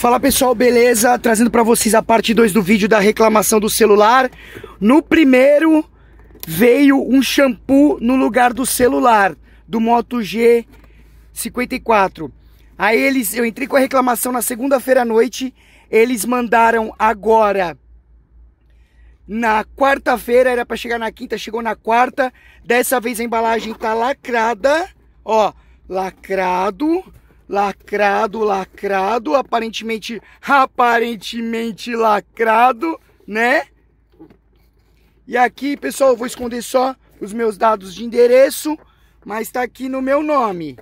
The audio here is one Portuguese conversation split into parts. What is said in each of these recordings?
Fala pessoal, beleza? Trazendo para vocês a parte 2 do vídeo da reclamação do celular. No primeiro veio um shampoo no lugar do celular do Moto G54. Aí eles, eu entrei com a reclamação na segunda-feira à noite, eles mandaram agora na quarta-feira, era para chegar na quinta, chegou na quarta. Dessa vez a embalagem tá lacrada, ó, lacrado lacrado, lacrado, aparentemente, aparentemente lacrado, né? E aqui, pessoal, eu vou esconder só os meus dados de endereço, mas tá aqui no meu nome.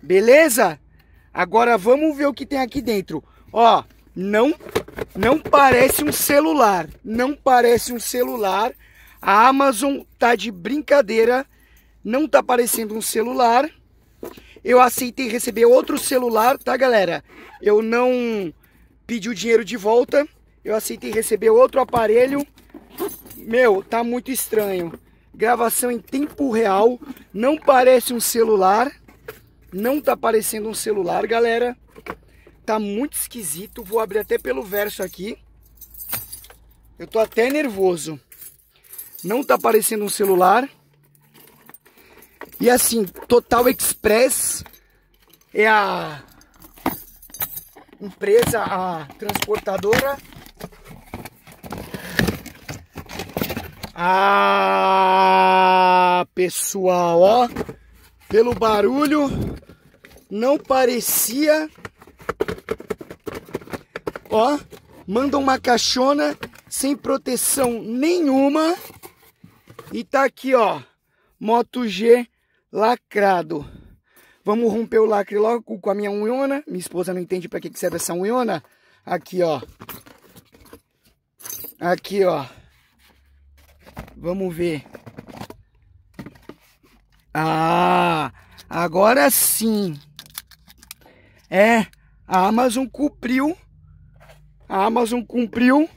Beleza? Agora vamos ver o que tem aqui dentro. Ó, não não parece um celular, não parece um celular. A Amazon tá de brincadeira, não tá parecendo um celular. Eu aceitei receber outro celular, tá, galera? Eu não pedi o dinheiro de volta. Eu aceitei receber outro aparelho. Meu, tá muito estranho. Gravação em tempo real. Não parece um celular. Não tá parecendo um celular, galera. Tá muito esquisito. Vou abrir até pelo verso aqui. Eu tô até nervoso. Não tá parecendo um celular. E assim, Total Express é a empresa, a transportadora. Ah, pessoal, ó, pelo barulho não parecia. Ó, manda uma caixona sem proteção nenhuma. E tá aqui, ó, Moto G lacrado. Vamos romper o lacre logo com a minha unhona. Minha esposa não entende para que, que serve essa unhona. Aqui, ó. Aqui, ó. Vamos ver. Ah, agora sim. É, a Amazon cumpriu. A Amazon cumpriu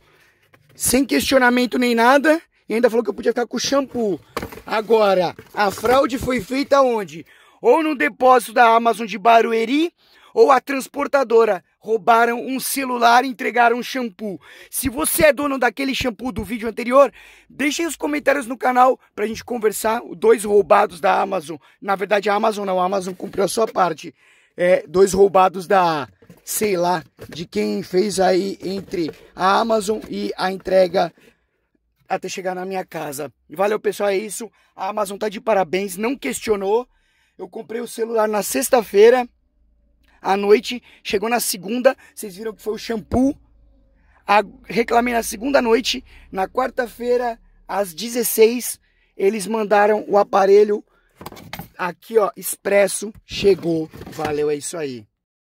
sem questionamento nem nada. E ainda falou que eu podia ficar com shampoo. Agora, a fraude foi feita onde? Ou no depósito da Amazon de Barueri, ou a transportadora. Roubaram um celular e entregaram um shampoo. Se você é dono daquele shampoo do vídeo anterior, deixe aí os comentários no canal pra gente conversar. Dois roubados da Amazon. Na verdade, a Amazon não, a Amazon cumpriu a sua parte. É, dois roubados da, sei lá, de quem fez aí entre a Amazon e a entrega até chegar na minha casa. Valeu, pessoal, é isso. A Amazon tá de parabéns, não questionou. Eu comprei o celular na sexta-feira à noite, chegou na segunda, vocês viram que foi o shampoo. A, reclamei na segunda noite, na quarta-feira às 16 eles mandaram o aparelho aqui, ó, expresso, chegou. Valeu, é isso aí.